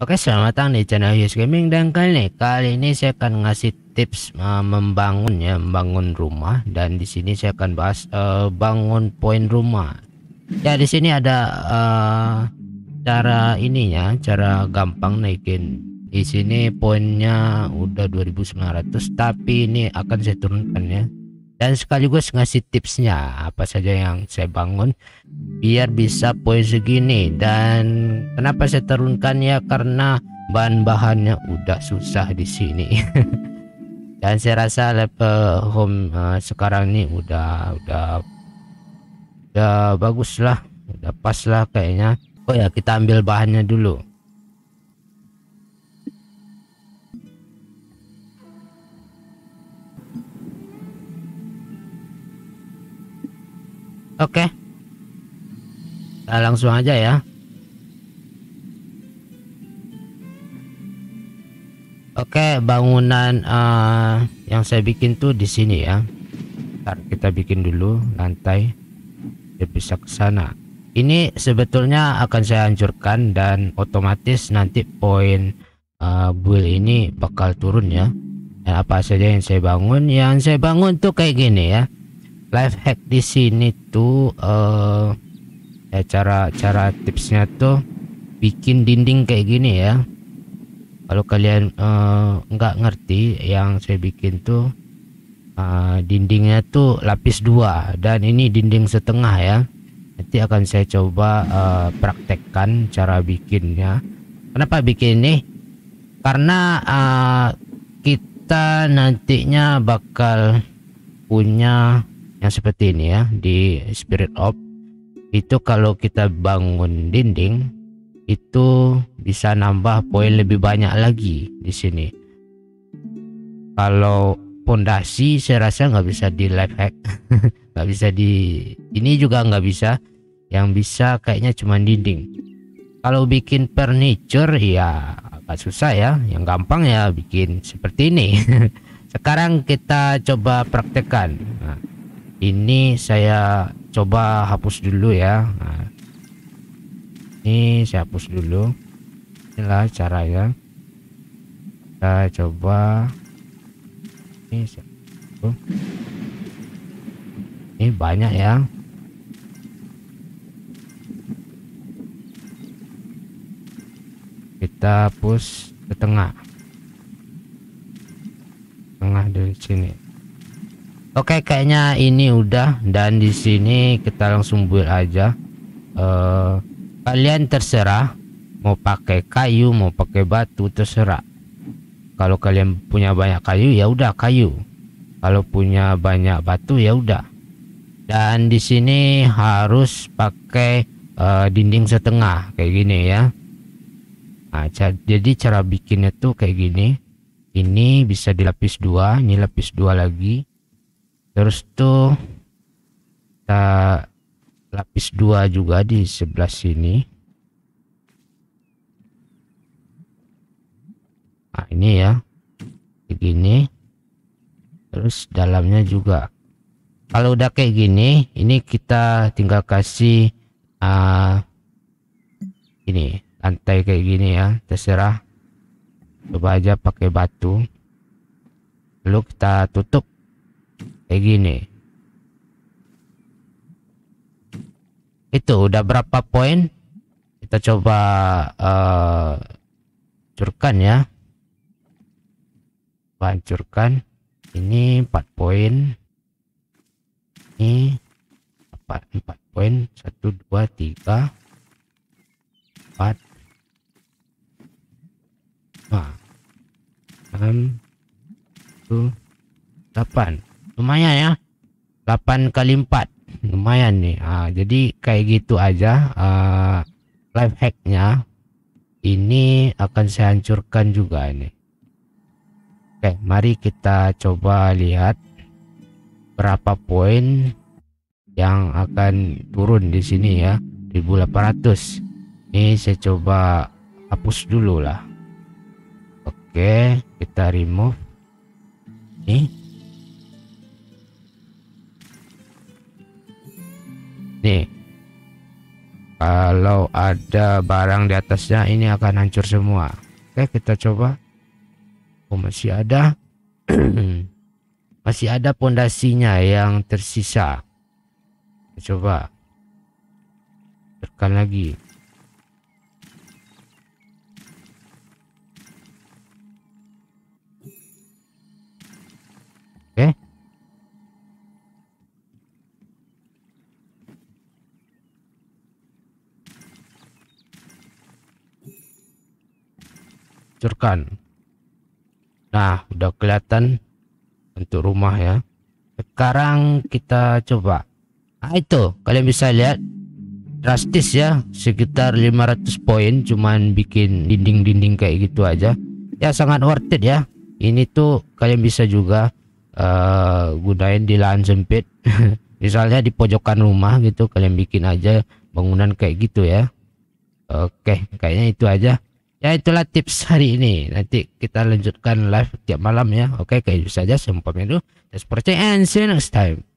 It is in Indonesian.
Oke selamat datang di channel Yus Gaming dan kali ini kali ini saya akan ngasih tips uh, membangun ya membangun rumah dan di sini saya akan bahas uh, bangun poin rumah. Ya di sini ada uh, cara ininya cara gampang naikin. Di sini poinnya udah 2900 tapi ini akan saya turunkan ya dan sekaligus ngasih tipsnya apa saja yang saya bangun biar bisa poin segini dan kenapa saya turunkan ya karena bahan-bahannya udah susah di sini dan saya rasa level eh, home uh, sekarang ini udah udah udah bagus lah udah pas lah kayaknya oh ya kita ambil bahannya dulu Oke. Okay. Kita langsung aja ya. Oke, okay, bangunan uh, yang saya bikin tuh di sini ya. Ntar kita bikin dulu lantai. Dia bisa ke sana. Ini sebetulnya akan saya hancurkan dan otomatis nanti poin uh, eh, build ini bakal turun ya. Dan apa saja yang saya bangun, yang saya bangun tuh kayak gini ya life hack di sini tuh uh, ya cara cara tipsnya tuh bikin dinding kayak gini ya kalau kalian eh, nggak uh, ngerti yang saya bikin tuh uh, dindingnya tuh lapis dua dan ini dinding setengah ya nanti akan saya coba uh, praktekkan cara bikinnya kenapa bikin ini karena uh, kita nantinya bakal punya yang seperti ini ya di Spirit of itu kalau kita bangun dinding itu bisa nambah poin lebih banyak lagi di sini kalau pondasi saya rasa nggak bisa di live hack nggak bisa di ini juga nggak bisa yang bisa kayaknya cuma dinding kalau bikin furniture ya agak susah ya yang gampang ya bikin seperti ini sekarang kita coba praktekkan nah, ini saya coba hapus dulu ya nah, ini saya hapus dulu inilah cara ya kita coba ini saya... Oh. ini banyak ya kita hapus ke tengah tengah dari sini Oke, okay, kayaknya ini udah dan di sini kita langsung buat aja. Uh, kalian terserah mau pakai kayu, mau pakai batu, terserah. Kalau kalian punya banyak kayu ya udah kayu. Kalau punya banyak batu ya udah. Dan di sini harus pakai uh, dinding setengah kayak gini ya. Nah, jadi cara bikinnya tuh kayak gini. Ini bisa dilapis dua, ini lapis dua lagi terus tuh kita lapis dua juga di sebelah sini nah ini ya begini terus dalamnya juga kalau udah kayak gini ini kita tinggal kasih uh, ini lantai kayak gini ya terserah coba aja pakai batu lalu kita tutup Kayak gini. Itu udah berapa poin? Kita coba uh, curkan ya. Hancurkan. Ini 4 poin. Ini 4, 4 poin. 1, 2, 3, 4. Nah, 6, 7, 8 lumayan ya 8 kali 4 lumayan nih ah, jadi kayak gitu aja uh, life hacknya ini akan saya hancurkan juga ini. Oke mari kita coba lihat berapa poin yang akan turun di sini ya 1800 ini saya coba hapus dulu lah Oke kita remove nih Kalau ada barang di atasnya ini akan hancur semua. Oke, kita coba. Oh, masih ada. masih ada pondasinya yang tersisa. Coba. Tekan lagi. hancurkan nah udah kelihatan bentuk rumah ya sekarang kita coba nah, itu kalian bisa lihat drastis ya sekitar 500 poin cuman bikin dinding-dinding kayak gitu aja ya sangat worth it ya ini tuh kalian bisa juga uh, gunain di lahan sempit misalnya di pojokan rumah gitu kalian bikin aja bangunan kayak gitu ya oke kayaknya itu aja ya itulah tips hari ini nanti kita lanjutkan live tiap malam ya oke okay, kayak saja sempat itu just percaya and see you next time